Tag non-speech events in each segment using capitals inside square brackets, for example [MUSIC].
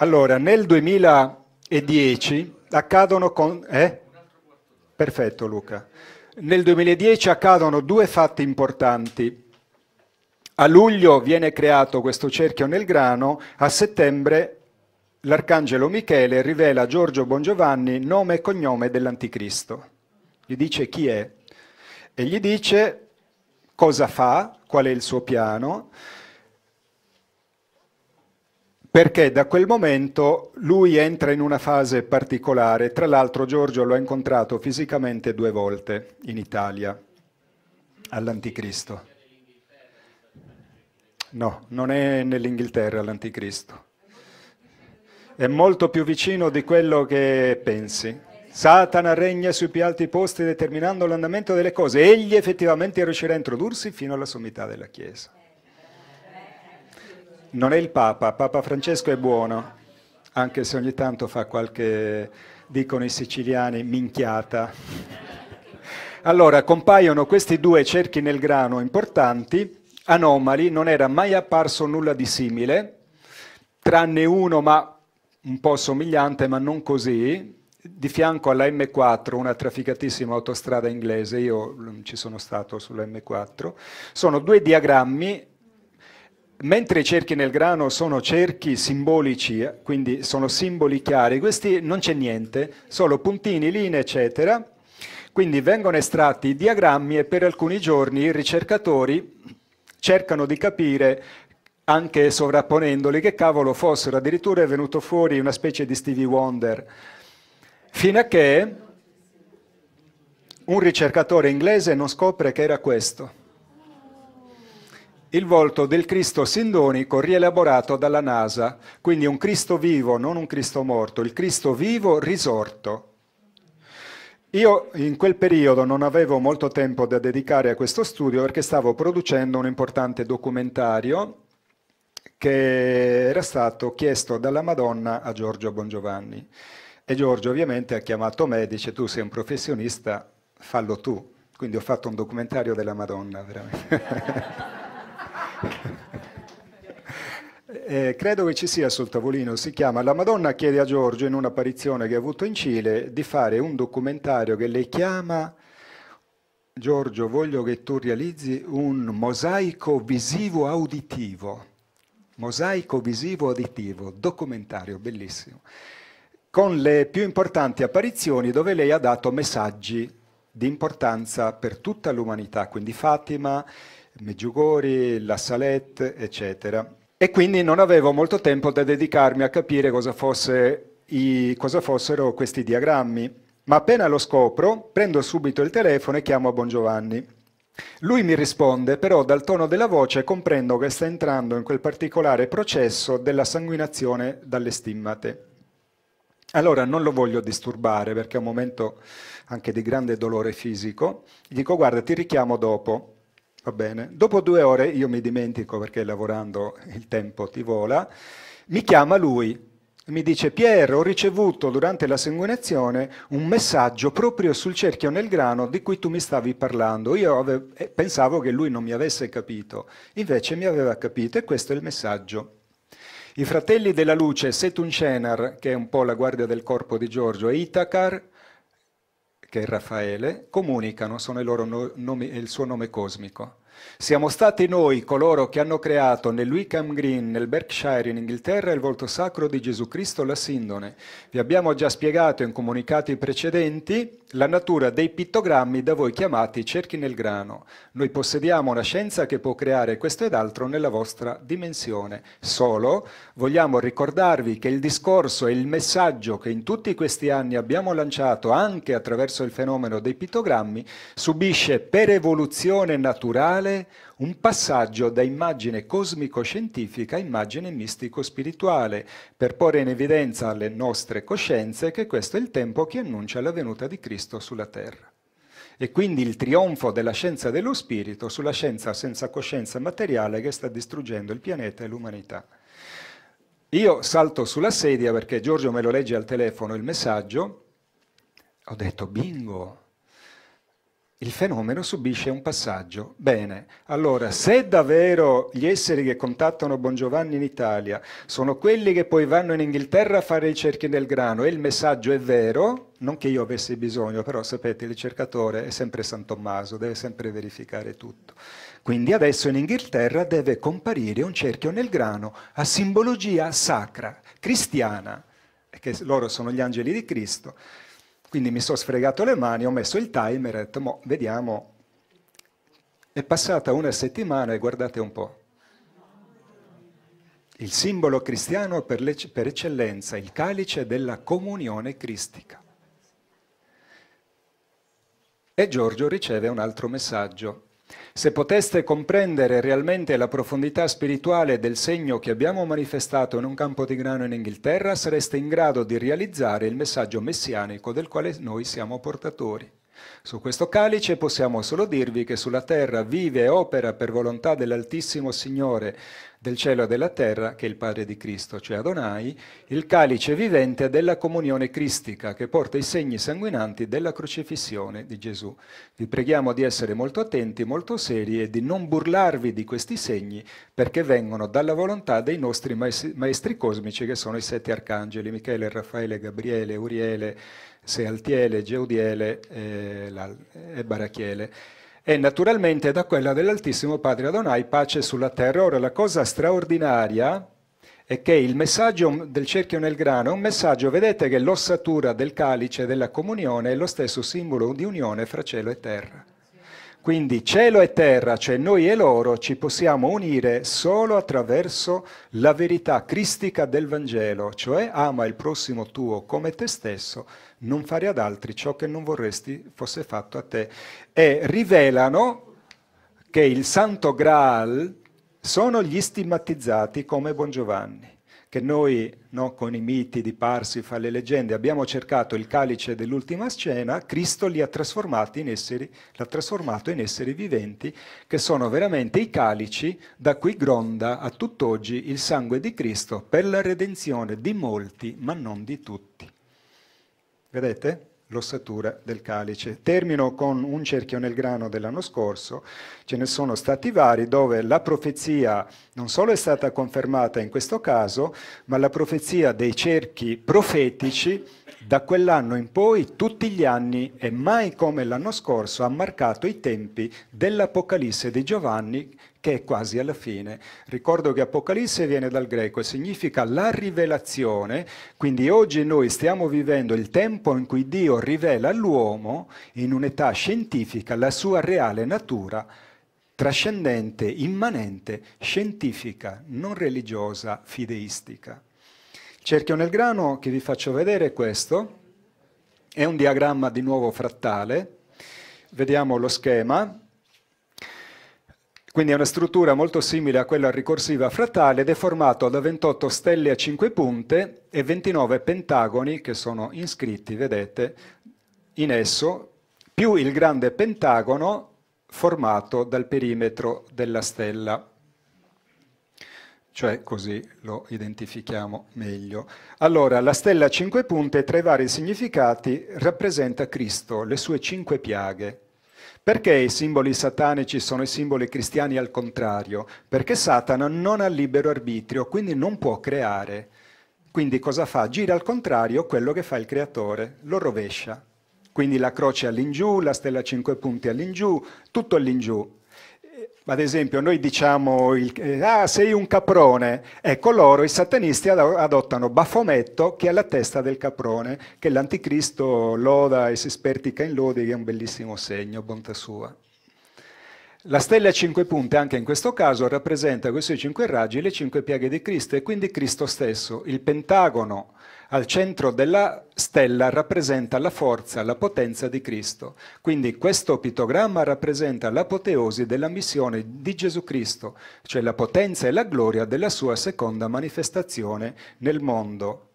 Allora, nel 2010 accadono con... Eh? Perfetto Luca. Nel 2010 accadono due fatti importanti. A luglio viene creato questo cerchio nel grano, a settembre l'arcangelo Michele rivela a Giorgio Bongiovanni nome e cognome dell'anticristo. Gli dice chi è e gli dice cosa fa, qual è il suo piano perché da quel momento lui entra in una fase particolare. Tra l'altro Giorgio lo incontrato fisicamente due volte in Italia, all'Anticristo. No, non è nell'Inghilterra l'Anticristo. È molto più vicino di quello che pensi. Satana regna sui più alti posti determinando l'andamento delle cose. Egli effettivamente riuscirà a introdursi fino alla sommità della Chiesa. Non è il Papa, Papa Francesco è buono, anche se ogni tanto fa qualche, dicono i siciliani, minchiata. Allora, compaiono questi due cerchi nel grano importanti, anomali, non era mai apparso nulla di simile, tranne uno ma un po' somigliante, ma non così, di fianco alla M4, una trafficatissima autostrada inglese, io ci sono stato sulla M4, sono due diagrammi Mentre i cerchi nel grano sono cerchi simbolici, eh, quindi sono simboli chiari, questi non c'è niente, solo puntini, linee, eccetera. Quindi vengono estratti i diagrammi e per alcuni giorni i ricercatori cercano di capire anche sovrapponendoli, che cavolo fossero. Addirittura è venuto fuori una specie di Stevie Wonder. Fino a che un ricercatore inglese non scopre che era questo il volto del Cristo sindonico rielaborato dalla NASA, quindi un Cristo vivo, non un Cristo morto, il Cristo vivo risorto. Io in quel periodo non avevo molto tempo da dedicare a questo studio perché stavo producendo un importante documentario che era stato chiesto dalla Madonna a Giorgio Bongiovanni. E Giorgio ovviamente ha chiamato me e dice tu sei un professionista, fallo tu. Quindi ho fatto un documentario della Madonna, veramente. [LAUGHS] [LAUGHS] Eh, credo che ci sia sul tavolino, si chiama La Madonna chiede a Giorgio in un'apparizione che ha avuto in Cile di fare un documentario che lei chiama Giorgio, voglio che tu realizzi un mosaico visivo auditivo, mosaico visivo auditivo, documentario bellissimo, con le più importanti apparizioni dove lei ha dato messaggi di importanza per tutta l'umanità, quindi Fatima, Meggiugori, La Salette, eccetera. E quindi non avevo molto tempo da dedicarmi a capire cosa, fosse i, cosa fossero questi diagrammi. Ma appena lo scopro, prendo subito il telefono e chiamo a Bongiovanni. Lui mi risponde, però dal tono della voce comprendo che sta entrando in quel particolare processo della sanguinazione dalle stimmate. Allora non lo voglio disturbare perché è un momento anche di grande dolore fisico. Gli dico guarda ti richiamo dopo. Va bene. Dopo due ore io mi dimentico perché lavorando il tempo ti vola, mi chiama lui e mi dice Pier, ho ricevuto durante la sanguinazione un messaggio proprio sul cerchio nel grano di cui tu mi stavi parlando. Io avevo, eh, pensavo che lui non mi avesse capito, invece mi aveva capito e questo è il messaggio. I fratelli della luce, Setun Cenar, che è un po' la guardia del corpo di Giorgio, e Itakar, che è Raffaele, comunicano, sono il, nome, il suo nome cosmico. Siamo stati noi coloro che hanno creato nel Wickham Green, nel Berkshire in Inghilterra, il volto sacro di Gesù Cristo la Sindone. Vi abbiamo già spiegato in comunicati precedenti la natura dei pittogrammi da voi chiamati cerchi nel grano. Noi possediamo una scienza che può creare questo ed altro nella vostra dimensione. Solo vogliamo ricordarvi che il discorso e il messaggio che in tutti questi anni abbiamo lanciato anche attraverso il fenomeno dei pittogrammi subisce per evoluzione naturale spirituale un passaggio da immagine cosmico-scientifica a immagine mistico-spirituale, per porre in evidenza alle nostre coscienze che questo è il tempo che annuncia la venuta di Cristo sulla terra. E quindi il trionfo della scienza dello spirito sulla scienza senza coscienza materiale che sta distruggendo il pianeta e l'umanità. Io salto sulla sedia perché Giorgio me lo legge al telefono il messaggio. Ho detto bingo, il fenomeno subisce un passaggio. Bene, allora se davvero gli esseri che contattano Bongiovanni in Italia sono quelli che poi vanno in Inghilterra a fare i cerchi nel grano e il messaggio è vero, non che io avessi bisogno, però sapete il ricercatore è sempre San Tommaso, deve sempre verificare tutto. Quindi adesso in Inghilterra deve comparire un cerchio nel grano a simbologia sacra, cristiana, che loro sono gli angeli di Cristo quindi mi sono sfregato le mani, ho messo il timer e ho detto, mo, vediamo. È passata una settimana e guardate un po'. Il simbolo cristiano per, le, per eccellenza, il calice della comunione cristica. E Giorgio riceve un altro messaggio se poteste comprendere realmente la profondità spirituale del segno che abbiamo manifestato in un campo di grano in Inghilterra, sareste in grado di realizzare il messaggio messianico del quale noi siamo portatori. Su questo calice possiamo solo dirvi che sulla terra vive e opera per volontà dell'Altissimo Signore del cielo e della terra, che è il Padre di Cristo, cioè Adonai, il calice vivente della comunione cristica che porta i segni sanguinanti della crocifissione di Gesù. Vi preghiamo di essere molto attenti, molto seri e di non burlarvi di questi segni perché vengono dalla volontà dei nostri maestri, cosmici che sono i sette arcangeli, Michele, Raffaele, Gabriele, Uriele, Sealtiele, Geudiele e eh, eh, Barachiele e naturalmente da quella dell'Altissimo Padre Adonai pace sulla terra. Ora la cosa straordinaria è che il messaggio del cerchio nel grano è un messaggio, vedete che l'ossatura del calice della comunione è lo stesso simbolo di unione fra cielo e terra. Quindi cielo e terra, cioè noi e loro, ci possiamo unire solo attraverso la verità cristica del Vangelo, cioè ama il prossimo tuo come te stesso, non fare ad altri ciò che non vorresti fosse fatto a te. E rivelano che il Santo Graal sono gli stigmatizzati come Bongiovanni che noi, no, con i miti di Parsif alle leggende, abbiamo cercato il calice dell'ultima scena, Cristo li ha trasformati in esseri, l'ha trasformato in esseri viventi, che sono veramente i calici da cui gronda a tutt'oggi il sangue di Cristo per la redenzione di molti, ma non di tutti. Vedete? l'ossatura del calice. Termino con un cerchio nel grano dell'anno scorso, ce ne sono stati vari dove la profezia non solo è stata confermata in questo caso, ma la profezia dei cerchi profetici da quell'anno in poi tutti gli anni e mai come l'anno scorso ha marcato i tempi dell'Apocalisse di Giovanni che è quasi alla fine. Ricordo che Apocalisse viene dal greco e significa la rivelazione, quindi oggi noi stiamo vivendo il tempo in cui Dio rivela all'uomo in un'età scientifica la sua reale natura trascendente, immanente, scientifica, non religiosa, fideistica. Cerchio nel grano che vi faccio vedere è questo, è un diagramma di nuovo frattale, vediamo lo schema, quindi è una struttura molto simile a quella ricorsiva frattale ed è formato da 28 stelle a 5 punte e 29 pentagoni che sono iscritti, vedete, in esso, più il grande pentagono formato dal perimetro della stella cioè così lo identifichiamo meglio. Allora, la stella a cinque punte, tra i vari significati, rappresenta Cristo, le sue cinque piaghe. Perché i simboli satanici sono i simboli cristiani al contrario? Perché Satana non ha libero arbitrio, quindi non può creare. Quindi cosa fa? Gira al contrario quello che fa il creatore, lo rovescia. Quindi la croce all'ingiù, la stella a cinque punti all'ingiù, tutto all'ingiù ad esempio noi diciamo il, eh, ah sei un caprone, ecco loro i satanisti adottano Baffometto che è la testa del caprone, che l'anticristo loda e si spertica in lode che è un bellissimo segno, bontà sua. La stella a cinque punte anche in questo caso rappresenta questi cinque raggi le cinque piaghe di Cristo e quindi Cristo stesso. Il pentagono al centro della stella rappresenta la forza, la potenza di Cristo. Quindi questo pitogramma rappresenta l'apoteosi della missione di Gesù Cristo, cioè la potenza e la gloria della sua seconda manifestazione nel mondo.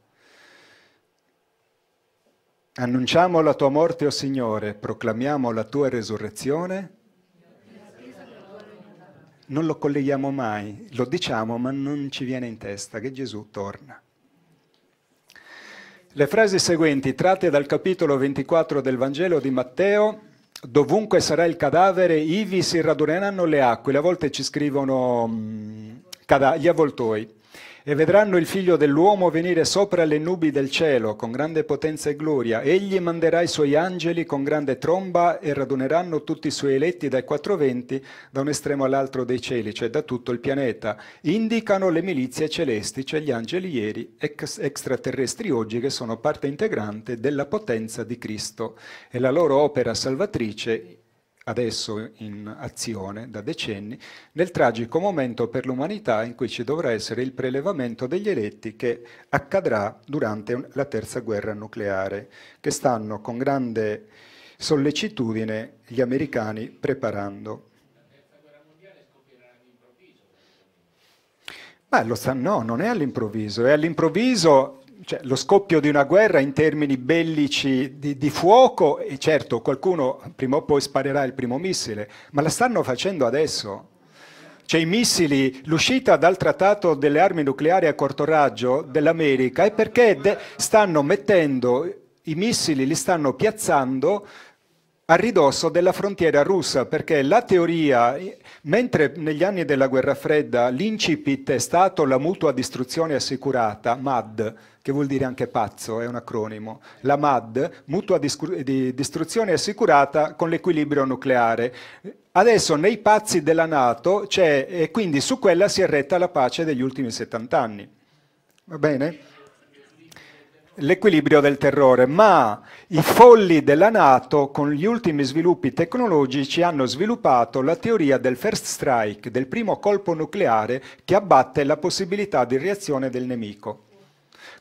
Annunciamo la tua morte, o oh Signore, proclamiamo la tua resurrezione non lo colleghiamo mai, lo diciamo ma non ci viene in testa che Gesù torna. Le frasi seguenti, tratte dal capitolo 24 del Vangelo di Matteo, dovunque sarà il cadavere, ivi si raduneranno le acque, a volte ci scrivono mh, mm, gli avvoltoi. E vedranno il figlio dell'uomo venire sopra le nubi del cielo con grande potenza e gloria. Egli manderà i suoi angeli con grande tromba e raduneranno tutti i suoi eletti dai quattro venti, da un estremo all'altro dei cieli, cioè da tutto il pianeta. Indicano le milizie celesti, cioè gli angeli ieri, ex- extraterrestri oggi, che sono parte integrante della potenza di Cristo. E la loro opera salvatrice adesso in azione da decenni, nel tragico momento per l'umanità in cui ci dovrà essere il prelevamento degli eletti che accadrà durante la terza guerra nucleare, che stanno con grande sollecitudine gli americani preparando. Beh, lo sta, no, non è all'improvviso, è all'improvviso cioè, lo scoppio di una guerra in termini bellici di, di, fuoco e certo qualcuno prima o poi sparerà il primo missile, ma la stanno facendo adesso. Cioè i missili, l'uscita dal trattato delle armi nucleari a corto raggio dell'America è perché de- stanno mettendo, i missili li stanno piazzando a ridosso della frontiera russa, perché la teoria, mentre negli anni della guerra fredda l'incipit è stato la mutua distruzione assicurata, MAD, che vuol dire anche pazzo, è un acronimo, la MAD, mutua distruzione assicurata con l'equilibrio nucleare. Adesso nei pazzi della Nato c'è, e quindi su quella si è retta la pace degli ultimi 70 anni. Va bene? l'equilibrio del terrore, ma i folli della Nato con gli ultimi sviluppi tecnologici hanno sviluppato la teoria del first strike, del primo colpo nucleare che abbatte la possibilità di reazione del nemico.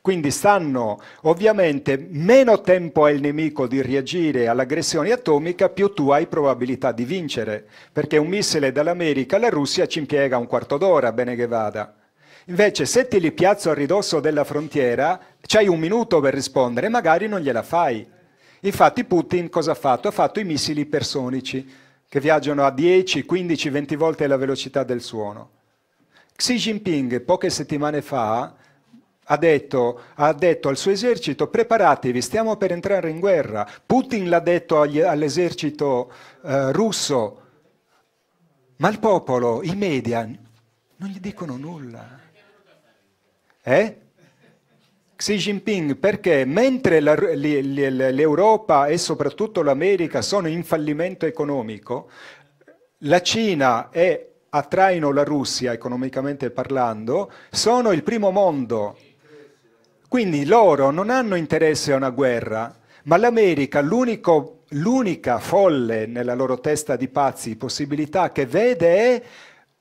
Quindi stanno, ovviamente, meno tempo ha il nemico di reagire all'aggressione atomica, più tu hai probabilità di vincere, perché un missile dall'America alla Russia ci impiega un quarto d'ora, bene che vada. Invece se te li piazzo a ridosso della frontiera, c'hai un minuto per rispondere, magari non gliela fai. Infatti Putin cosa ha fatto? Ha fatto i missili personici, che viaggiano a 10, 15, 20 volte la velocità del suono. Xi Jinping poche settimane fa ha detto, ha detto, al suo esercito preparatevi, stiamo per entrare in guerra. Putin l'ha detto agli, all'esercito eh, russo, ma il popolo, i media, non gli dicono nulla. Eh? Xi Jinping perché mentre l'Europa e soprattutto l'America sono in fallimento economico, la Cina è a traino la Russia economicamente parlando, sono il primo mondo. Quindi loro non hanno interesse a una guerra, ma l'America, l'unica folle nella loro testa di pazzi possibilità che vede è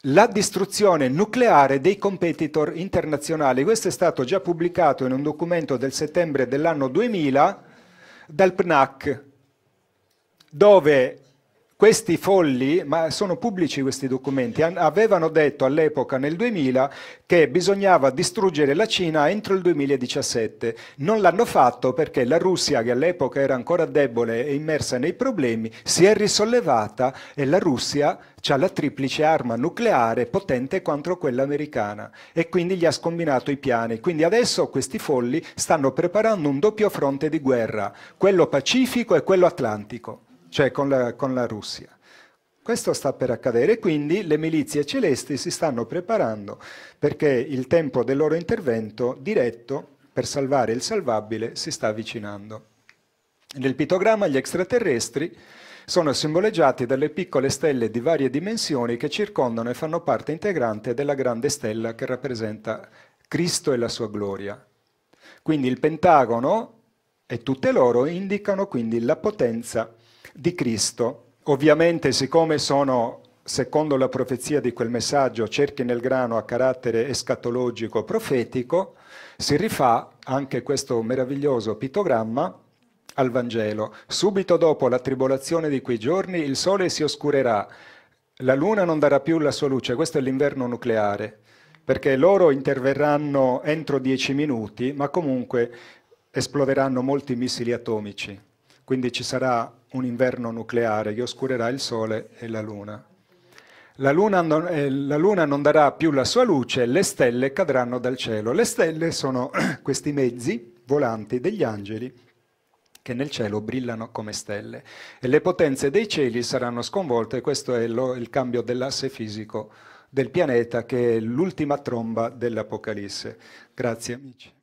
la distruzione nucleare dei competitor internazionali. Questo è stato già pubblicato in un documento del settembre dell'anno 2000 dal PNAC, dove questi folli, ma sono pubblici questi documenti, avevano detto all'epoca nel 2000 che bisognava distruggere la Cina entro il 2017. Non l'hanno fatto perché la Russia, che all'epoca era ancora debole e immersa nei problemi, si è risollevata e la Russia ha la triplice arma nucleare potente contro quella americana e quindi gli ha scombinato i piani. Quindi adesso questi folli stanno preparando un doppio fronte di guerra, quello pacifico e quello atlantico cioè con la, con la Russia. Questo sta per accadere, quindi le milizie celesti si stanno preparando perché il tempo del loro intervento diretto per salvare il salvabile si sta avvicinando. Nel pitogramma gli extraterrestri sono simboleggiati dalle piccole stelle di varie dimensioni che circondano e fanno parte integrante della grande stella che rappresenta Cristo e la sua gloria. Quindi il Pentagono e tutte loro indicano quindi la potenza di Cristo. Ovviamente, siccome sono, secondo la profezia di quel messaggio, cerchi nel grano a carattere escatologico profetico, si rifà anche questo meraviglioso pittogramma al Vangelo. Subito dopo la tribolazione di quei giorni il sole si oscurerà, la luna non darà più la sua luce, questo è l'inverno nucleare, perché loro interverranno entro dieci minuti, ma comunque esploderanno molti missili atomici, quindi ci sarà un inverno nucleare che oscurerà il Sole e la Luna. La luna, non, eh, la luna, non, darà più la sua luce, le stelle cadranno dal cielo. Le stelle sono [CLEARS THROAT] questi mezzi volanti degli angeli che nel cielo brillano come stelle e le potenze dei cieli saranno sconvolte. Questo è lo, il cambio dell'asse fisico del pianeta che è l'ultima tromba dell'Apocalisse. Grazie amici.